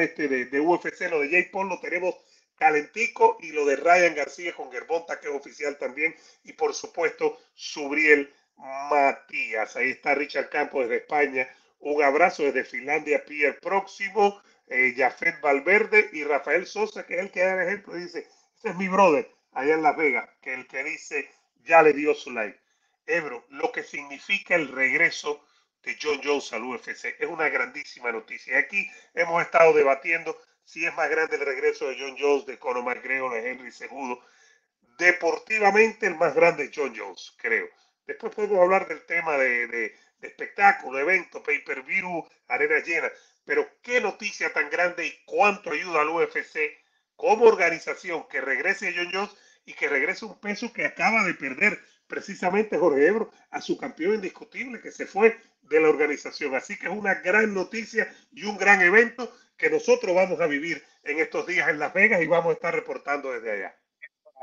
este de, UFC, lo de Jay Paul lo tenemos calentico y lo de Ryan García con Gerbonta, que es oficial también, y por supuesto, Subriel Matías. Ahí está Richard Campos desde España. Un abrazo desde Finlandia, Pierre Próximo, eh, Jafet Valverde y Rafael Sosa, que es el que da el ejemplo, dice, este es mi brother allá en Las Vegas, que el que dice, ya le dio su like. Ebro, lo que significa el regreso de John Jones al UFC. Es una grandísima noticia. Aquí hemos estado debatiendo si es más grande el regreso de John Jones, de Conor McGregor, de Henry Segudo. Deportivamente el más grande es John Jones, creo. Después podemos hablar del tema de, de, de espectáculo, evento, pay-per-view, arena llena. Pero qué noticia tan grande y cuánto ayuda al UFC como organización que regrese John Jones y que regrese un peso que acaba de perder precisamente Jorge Ebro a su campeón indiscutible que se fue de la organización. Así que es una gran noticia y un gran evento que nosotros vamos a vivir en estos días en Las Vegas y vamos a estar reportando desde allá.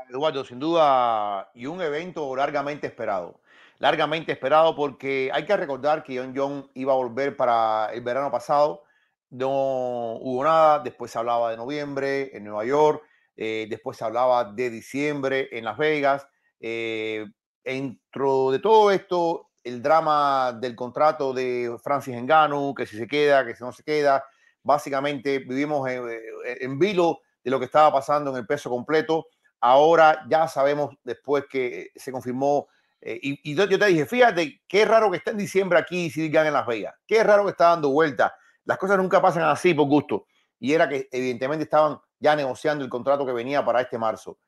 Eduardo, sin duda, y un evento largamente esperado. Largamente esperado porque hay que recordar que John John iba a volver para el verano pasado. No hubo nada, después se hablaba de noviembre en Nueva York, eh, después se hablaba de diciembre en Las Vegas. Eh, dentro de todo esto, el drama del contrato de Francis Engano, que si se queda, que si no se queda, básicamente vivimos eh, eh, en, vilo de lo que estaba pasando en el peso completo. Ahora ya sabemos después que eh, se confirmó y, yo te dije, fíjate, qué raro que está en diciembre aquí si digan en Las Vegas. Qué raro que está dando vuelta. Las cosas nunca pasan así por gusto. Y era que evidentemente estaban ya negociando el contrato que venía para este marzo.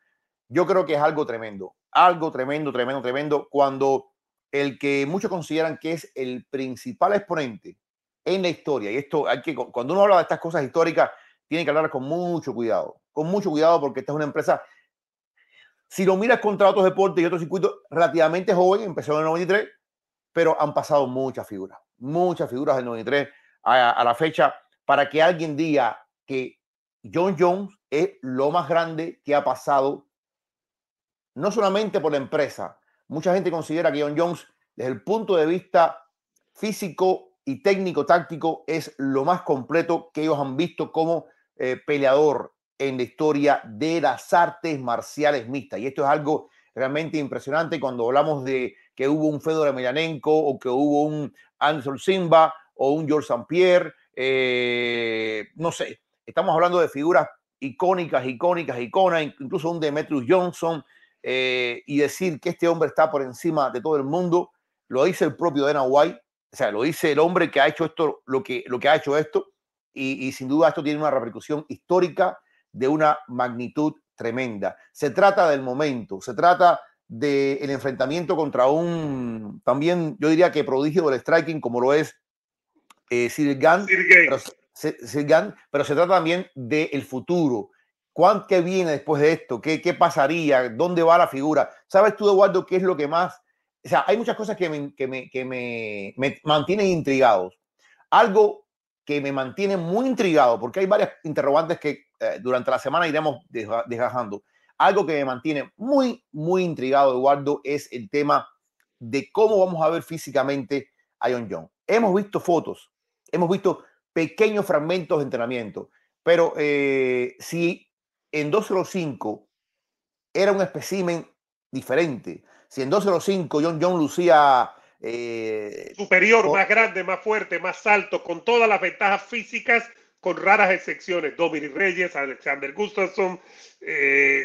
Yo creo que es algo tremendo algo tremendo, tremendo, tremendo, cuando el que muchos consideran que es el principal exponente en la historia, y esto hay que, cuando uno habla de estas cosas históricas, tiene que hablar con mucho cuidado, con mucho cuidado porque esta es una empresa, si lo miras contra otros deportes y otros circuitos, relativamente joven, empezó en el 93, pero han pasado muchas figuras, muchas figuras del 93 a, a la fecha, para que alguien diga que John Jones es lo más grande que ha pasado no solamente por la empresa. Mucha gente considera que John Jones, desde el punto de vista físico y técnico-táctico, es lo más completo que ellos han visto como eh, peleador en la historia de las artes marciales mixtas. Y esto es algo realmente impresionante cuando hablamos de que hubo un Fedor Emelianenko o que hubo un Anderson Simba o un George St. Pierre, eh, no sé, estamos hablando de figuras icónicas, icónicas, iconas, incluso un Demetrius Johnson, eh, y decir que este hombre está por encima de todo el mundo, lo dice el propio Dana White, o sea, lo dice el hombre que ha hecho esto, lo que, ha hecho esto, y, sin duda esto tiene una repercusión histórica de una magnitud tremenda. Se trata del momento, se trata del enfrentamiento contra un, también yo diría que prodigio del striking, como lo es Sir, eh, Gunn, pero, se trata también del futuro, ¿Qué viene después de esto? ¿Qué, ¿Qué pasaría? ¿Dónde va la figura? ¿Sabes tú, Eduardo, qué es lo que más... O sea, hay muchas cosas que me, que me, que me, me mantienen intrigados. Algo que me mantiene muy intrigado, porque hay varias interrogantes que eh, durante la semana iremos desgajando. Algo que me mantiene muy, muy intrigado, Eduardo, es el tema de cómo vamos a ver físicamente a John John. Hemos visto fotos, hemos visto pequeños fragmentos de entrenamiento, pero eh, si en 205 era un espécimen diferente. Si en 205 John John lucía... Eh, Superior, más grande, más fuerte, más alto, con todas las ventajas físicas, con raras excepciones. Dominic Reyes, Alexander Gustafsson, eh,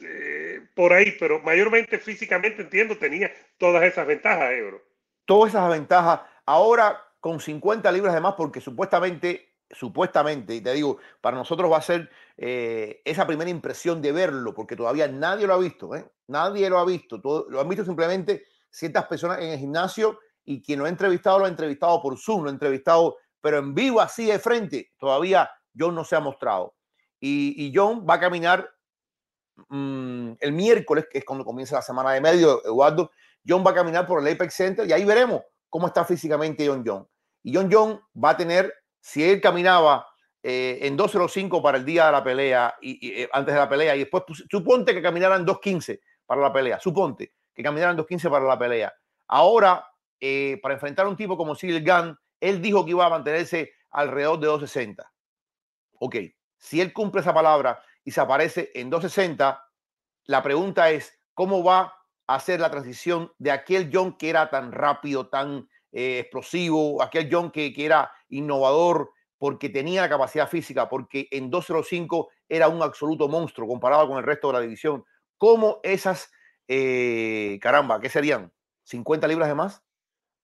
eh, por ahí, pero mayormente físicamente, entiendo, tenía todas esas ventajas, Ebro. Todas esas ventajas. Ahora con 50 libras de más, porque supuestamente supuestamente, y te digo, para nosotros va a ser eh, esa primera impresión de verlo, porque todavía nadie lo ha visto, ¿eh? nadie lo ha visto, lo han visto simplemente ciertas personas en el gimnasio y quien lo ha entrevistado lo ha entrevistado por Zoom, lo ha entrevistado, pero en vivo así de frente, todavía John no se ha mostrado. Y, John va a caminar mm, el miércoles, que es cuando comienza la semana de medio, Eduardo, John va a caminar por el Apex Center y ahí veremos cómo está físicamente John John. Y John John va a tener si él caminaba eh, en 2.05 para el día de la pelea, y, eh, antes de la pelea, y después suponte que caminaran 2.15 para la pelea, suponte que caminaran 2.15 para la pelea. Ahora, eh, para enfrentar a un tipo como Silgan, Gunn, él dijo que iba a mantenerse alrededor de 2.60. Ok, si él cumple esa palabra y se aparece en 2.60, la pregunta es, ¿cómo va a hacer la transición de aquel John que era tan rápido, tan explosivo, aquel John que, que era innovador, porque tenía la capacidad física, porque en 205 era un absoluto monstruo comparado con el resto de la división. ¿Cómo esas, eh, caramba, qué serían? ¿50 libras de más?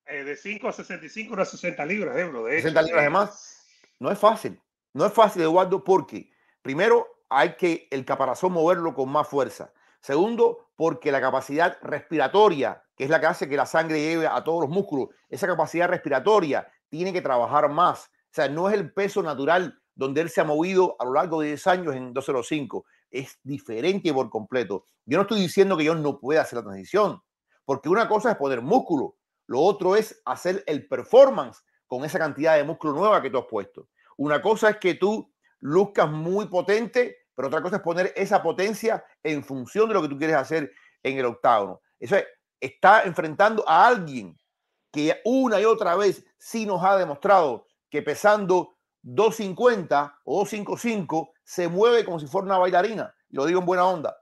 Eh, de 5 a 65, unas 60 libras, De 60 libras de eh. más. No es fácil. No es fácil, Eduardo, porque primero hay que el caparazón moverlo con más fuerza. Segundo, porque la capacidad respiratoria, que es la que hace que la sangre lleve a todos los músculos, esa capacidad respiratoria tiene que trabajar más. O sea, no es el peso natural donde él se ha movido a lo largo de 10 años en 205. Es diferente por completo. Yo no estoy diciendo que yo no pueda hacer la transición, porque una cosa es poner músculo, lo otro es hacer el performance con esa cantidad de músculo nueva que tú has puesto. Una cosa es que tú luzcas muy potente, pero otra cosa es poner esa potencia en función de lo que tú quieres hacer en el octágono. Eso es, está enfrentando a alguien que una y otra vez sí nos ha demostrado que pesando 250 o 255 se mueve como si fuera una bailarina, lo digo en buena onda.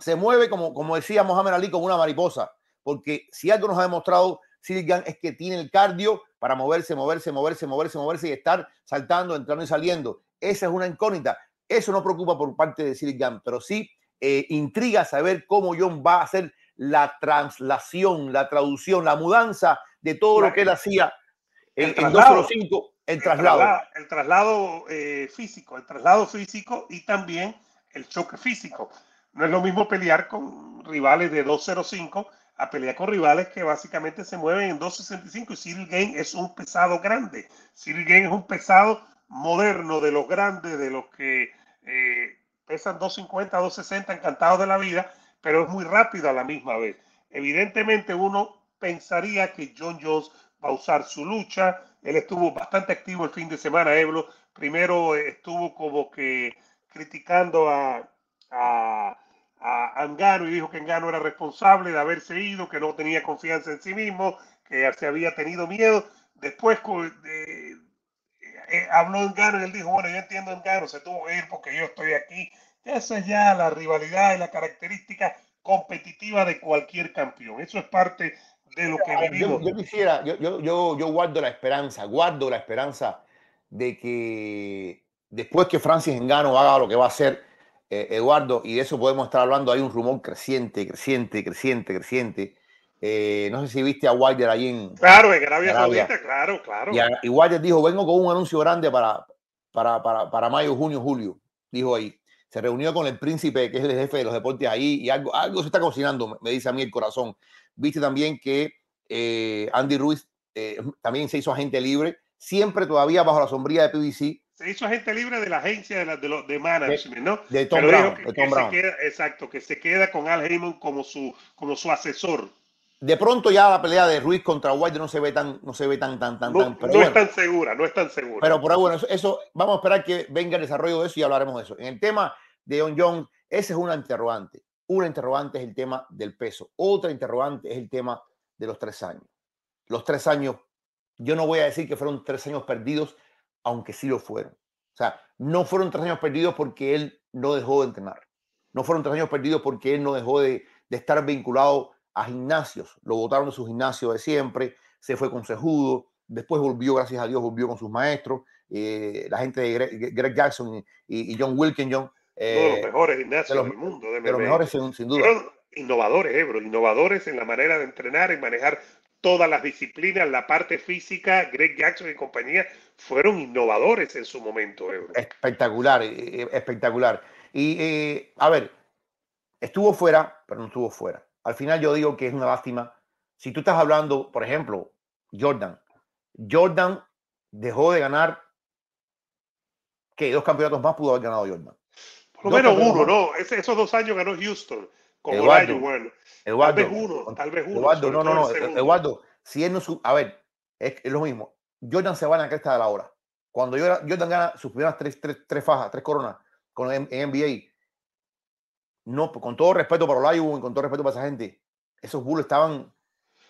Se mueve como, como decía Mohamed Ali, como una mariposa, porque si algo nos ha demostrado Silgan es que tiene el cardio para moverse, moverse, moverse, moverse, moverse y estar saltando, entrando y saliendo. Esa es una incógnita. Eso no preocupa por parte de Silgan, pero sí eh, intriga saber cómo John va a hacer la traslación, la traducción, la mudanza de todo lo que él hacía el en, traslado, el traslado. El eh, traslado, físico, el traslado físico y también el choque físico. No es lo mismo pelear con rivales de 205 a pelear con rivales que básicamente se mueven en 265 y Cyril Gain es un pesado grande. Cyril Gain es un pesado moderno de los grandes, de los que eh, pesan 250, 260, encantados de la vida pero es muy rápida a la misma vez. Evidentemente uno pensaría que John Jones va a usar su lucha. Él estuvo bastante activo el fin de semana, Eblo. Primero eh, estuvo como que criticando a, a, a Angano y dijo que Angano era responsable de haberse ido, que no tenía confianza en sí mismo, que se había tenido miedo. Después eh, habló Engano y él dijo, bueno, yo entiendo Angaro, se tuvo que ir porque yo estoy aquí esa es ya la rivalidad y la característica competitiva de cualquier campeón. Eso es parte de lo que vivimos. Yo, yo quisiera, yo, yo, guardo la esperanza, guardo la esperanza de que después que Francis Engano haga lo que va a hacer, eh, Eduardo, y de eso podemos estar hablando, hay un rumor creciente, creciente, creciente, creciente. Eh, no sé si viste a Wilder ahí en. Claro, en Arabia, claro, claro. Y, Wilder dijo: Vengo con un anuncio grande para, para mayo, junio, julio. Dijo ahí se reunió con el príncipe, que es el jefe de los deportes ahí, y algo, algo se está cocinando, me dice a mí el corazón. Viste también que eh, Andy Ruiz eh, también se hizo agente libre, siempre todavía bajo la sombría de PBC. Se hizo agente libre de la agencia de, management, ¿no? De Tom, Brown, exacto, que se queda con Al Heyman como su, como su asesor. De pronto ya la pelea de Ruiz contra White no se ve tan, no se ve tan, tan, tan, no, tan. es tan segura, no es tan segura. Pero por ahí, bueno, vamos a esperar que venga el desarrollo de eso y hablaremos de eso. En el tema de John ese ese es una interrogante. Una interrogante es el tema del peso. Otra interrogante es el tema de los tres años. Los tres años, yo no voy a decir que fueron tres años perdidos, aunque sí lo fueron. O sea, no fueron tres años perdidos porque él no dejó de entrenar. No fueron tres años perdidos porque él no dejó de, estar vinculado a gimnasios. Lo votaron de su gimnasio de siempre, se fue con Sejudo, después volvió, gracias a Dios, volvió con sus maestros, eh, la gente de Greg, Jackson y, y John Wilkinson de los eh, mejores gimnasios del mundo. De, mejores, sin, duda. Fueron innovadores, Ebro, innovadores en la manera de entrenar y manejar todas las disciplinas, la parte física, Greg Jackson y compañía, fueron innovadores en su momento, Ebro. Espectacular, eh, eh, espectacular. Y, a ver, estuvo fuera, pero no estuvo fuera. Al final yo digo que es una lástima. Si tú estás hablando, por ejemplo, Jordan. Jordan dejó de ganar, que dos campeonatos más pudo haber ganado Jordan. Número uno, no. esos dos años ganó Houston. Con Eduardo, bueno. Eduardo, tal vez uno, tal vez uno. Eduardo, no, no, no. Eduardo, si él no A ver, es, lo mismo. Jordan se va en la cresta de la hora. Cuando Jordan gana sus primeras tres, tres, fajas, tres coronas con, en, NBA, no, con todo respeto para Olajuwon con todo respeto para esa gente, esos Bulls estaban...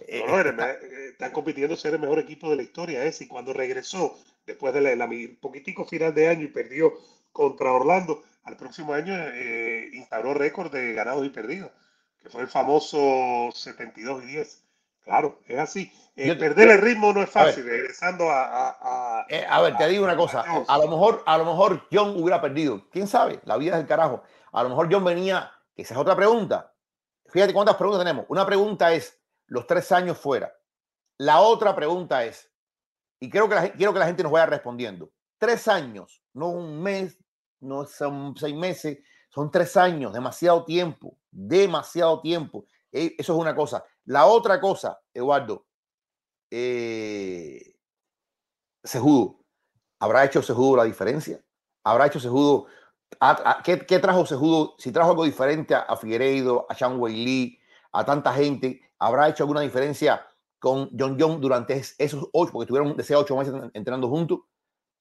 Eh, eh, eh, están compitiendo ser el mejor equipo de la historia, es, y cuando regresó, después de la, la, poquitico final de año y perdió contra Orlando, al próximo año eh, instauró récord de ganados y perdidos, que fue el famoso 72 y 10. Claro, es así. Eh, perder el ritmo no es fácil, regresando a... Eh, a, ver, te digo una cosa. A, lo mejor, a lo mejor John hubiera perdido. ¿Quién sabe? La vida es el carajo. A lo mejor John venía... Esa es otra pregunta. Fíjate cuántas preguntas tenemos. Una pregunta es los tres años fuera. La otra pregunta es, y creo que quiero que la gente nos vaya respondiendo, tres años, no un mes, no son seis meses, son tres años, demasiado tiempo, demasiado tiempo. E, eso es una cosa. La otra cosa, Eduardo, eh, Sejudo, ¿habrá hecho Sejudo la diferencia? ¿Habrá hecho Sejudo? ¿qué, trajo Sejudo? Si trajo algo diferente a, Figueiredo, a Sean Lee, a tanta gente, ¿habrá hecho alguna diferencia con John John durante esos ocho, porque estuvieron de ocho meses entrenando juntos?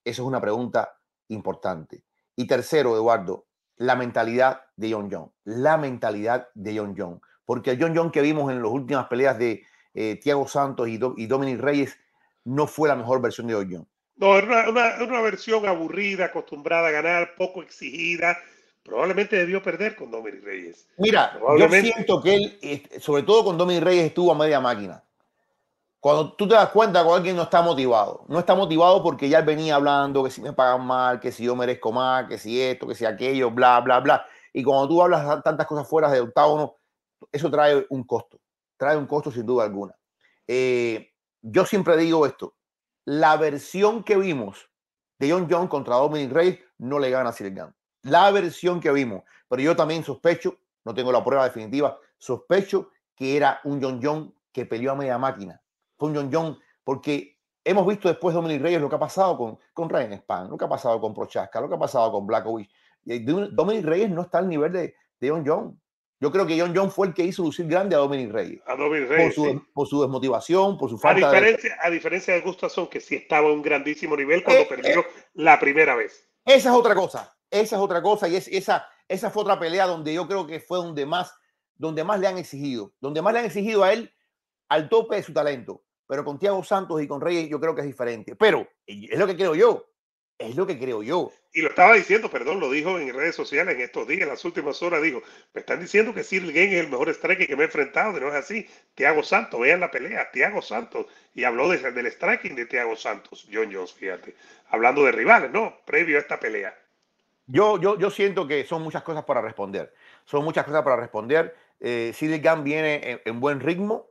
Eso es una pregunta importante. Y tercero, Eduardo, la mentalidad de John John. La mentalidad de John John. Porque el John John que vimos en las últimas peleas de eh, Thiago Tiago Santos y, Dominic Reyes no fue la mejor versión de John No, era una, una, versión aburrida, acostumbrada a ganar, poco exigida. Probablemente debió perder con Dominic Reyes. Mira, yo siento que él, eh, sobre todo con Dominic Reyes, estuvo a media máquina. Cuando tú te das cuenta que alguien no está motivado, no está motivado porque ya venía hablando que si me pagan mal, que si yo merezco más, que si esto, que si aquello, bla, bla, bla. Y cuando tú hablas tantas cosas fuera de octágono, eso trae un costo, trae un costo sin duda alguna. Eh, yo siempre digo esto, la versión que vimos de John John contra Dominic Reyes no le gana a gana. La versión que vimos, pero yo también sospecho, no tengo la prueba definitiva, sospecho que era un John John que peleó a media máquina, John John, porque hemos visto después de Dominic Reyes lo que ha pasado con, con Ryan Span, lo que ha pasado con Prochaska, lo que ha pasado con Blackovich. Dominic Reyes no está al nivel de, John John. Yo creo que John John fue el que hizo lucir grande a Dominic Reyes. Por su, desmotivación, por su falta a diferencia, de... A diferencia de Gustafsson, que sí estaba a un grandísimo nivel cuando eh, perdió eh. la primera vez. Esa es otra cosa. Esa es otra cosa. Y esa, esa fue otra pelea donde yo creo que fue donde más, donde más le han exigido. Donde más le han exigido a él al tope de su talento pero con Thiago Santos y con Reyes yo creo que es diferente. Pero es lo que creo yo, es lo que creo yo. Y lo estaba diciendo, perdón, lo dijo en redes sociales en estos días, en las últimas horas, dijo, me están diciendo que Sir Gain es el mejor striker que me he enfrentado, pero no es así. Tiago Santos, vean la pelea, Tiago Santos. Y habló de, del striking de Tiago Santos, John Jones, fíjate. Hablando de rivales, ¿no? Previo a esta pelea. Yo, yo, yo siento que son muchas cosas para responder. Son muchas cosas para responder. Eh, viene en buen ritmo,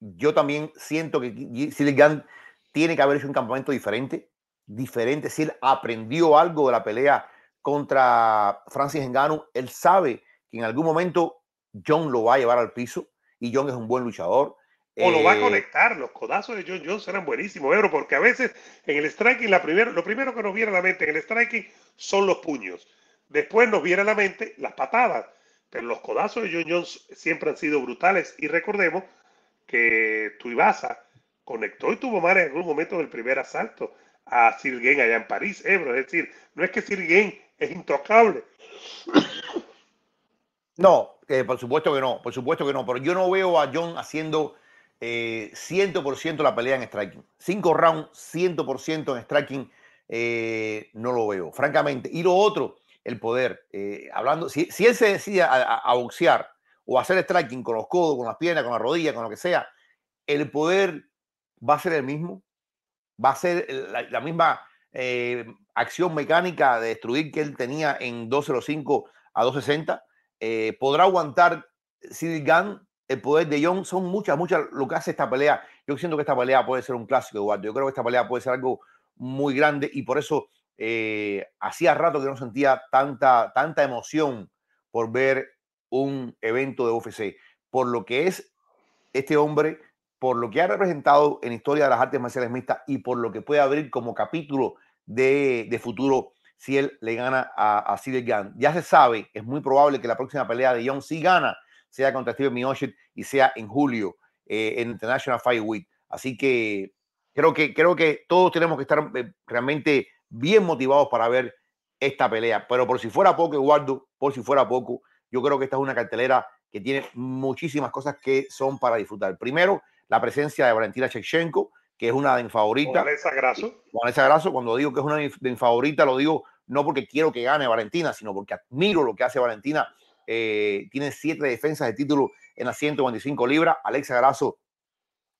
yo también siento que Silgan tiene que haber hecho un campamento diferente, diferente. Si él aprendió algo de la pelea contra Francis Ngannou, él sabe que en algún momento John lo va a llevar al piso y John es un buen luchador. O lo va a eh, conectar, los codazos de John Jones eran buenísimos, pero porque a veces en el striking, la lo primero que nos viene a la mente en el striking son los puños. Después nos viene a la mente las patadas. Pero los codazos de John Jones siempre han sido brutales. Y recordemos que Ibasa conectó y tuvo mar en algún momento del primer asalto a Sirgen allá en París, Ebro. Eh, es decir, no es que Sirgen es intocable. No, eh, por supuesto que no, por supuesto que no, pero yo no veo a John haciendo 100% eh, la pelea en striking. Cinco rounds, 100% en striking, no lo veo, francamente. Y lo otro, el poder. hablando, si, él se decide a, a boxear, o hacer striking con los codos, con las piernas, con la rodilla, con lo que sea, el poder va a ser el mismo, va a ser la, misma eh, acción mecánica de destruir que él tenía en 205 a 260. Eh, podrá aguantar Cyril Gunn el poder de John. Son muchas, muchas lo que hace esta pelea. Yo siento que esta pelea puede ser un clásico, Eduardo. Yo creo que esta pelea puede ser algo muy grande y por eso eh, hacía rato que no sentía tanta, tanta emoción por ver un evento de UFC. Por lo que es este hombre, por lo que ha representado en historia de las artes marciales mixtas y por lo que puede abrir como capítulo de, futuro si él le gana a, a Cyril Ya se sabe, es muy probable que la próxima pelea de Young si gana sea contra Steve Miocic y sea en julio eh, en International Fight Week. Así que creo que creo que todos tenemos que estar eh, realmente bien motivados para ver esta pelea. Pero por si fuera poco, Eduardo, por si fuera poco, yo creo que esta es una cartelera que tiene muchísimas cosas que son para disfrutar. Primero, la presencia de Valentina Shevchenko, que es una de mis favoritas. Vanessa Grasso. Vanessa Grasso, cuando digo que es una de favoritas, lo digo no porque quiero que gane Valentina, sino porque admiro lo que hace Valentina. Eh, tiene siete defensas de título en las 125 libras. Alexa Grasso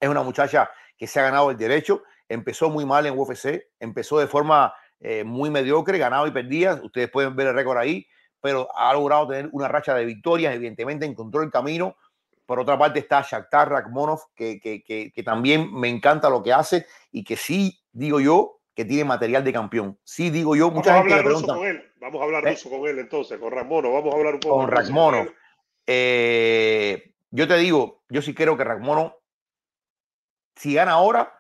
es una muchacha que se ha ganado el derecho. Empezó muy mal en UFC, empezó de forma eh, muy mediocre, ganaba y perdía. Ustedes pueden ver el récord ahí pero ha logrado tener una racha de victorias, evidentemente encontró el camino. Por otra parte está Shakhtar Rakhmonov, que, también me encanta lo que hace y que sí, digo yo, que tiene material de campeón. Sí, digo yo, vamos a hablar con él. Vamos a hablar de eh. con él entonces, con Rakhmonov. Vamos a hablar un poco con Rakhmonov. Eh, yo te digo, yo sí creo que Rakhmonov, si gana ahora,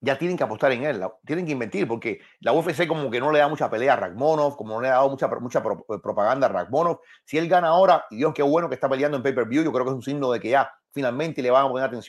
ya tienen que apostar en él, tienen que invertir, porque la UFC como que no le da mucha pelea a Ragmonov, como no le ha dado mucha, mucha eh, propaganda a Ragmonov. Si él gana ahora, y Dios qué bueno que está peleando en pay-per-view, yo creo que es un signo de que ya finalmente le van a poner atención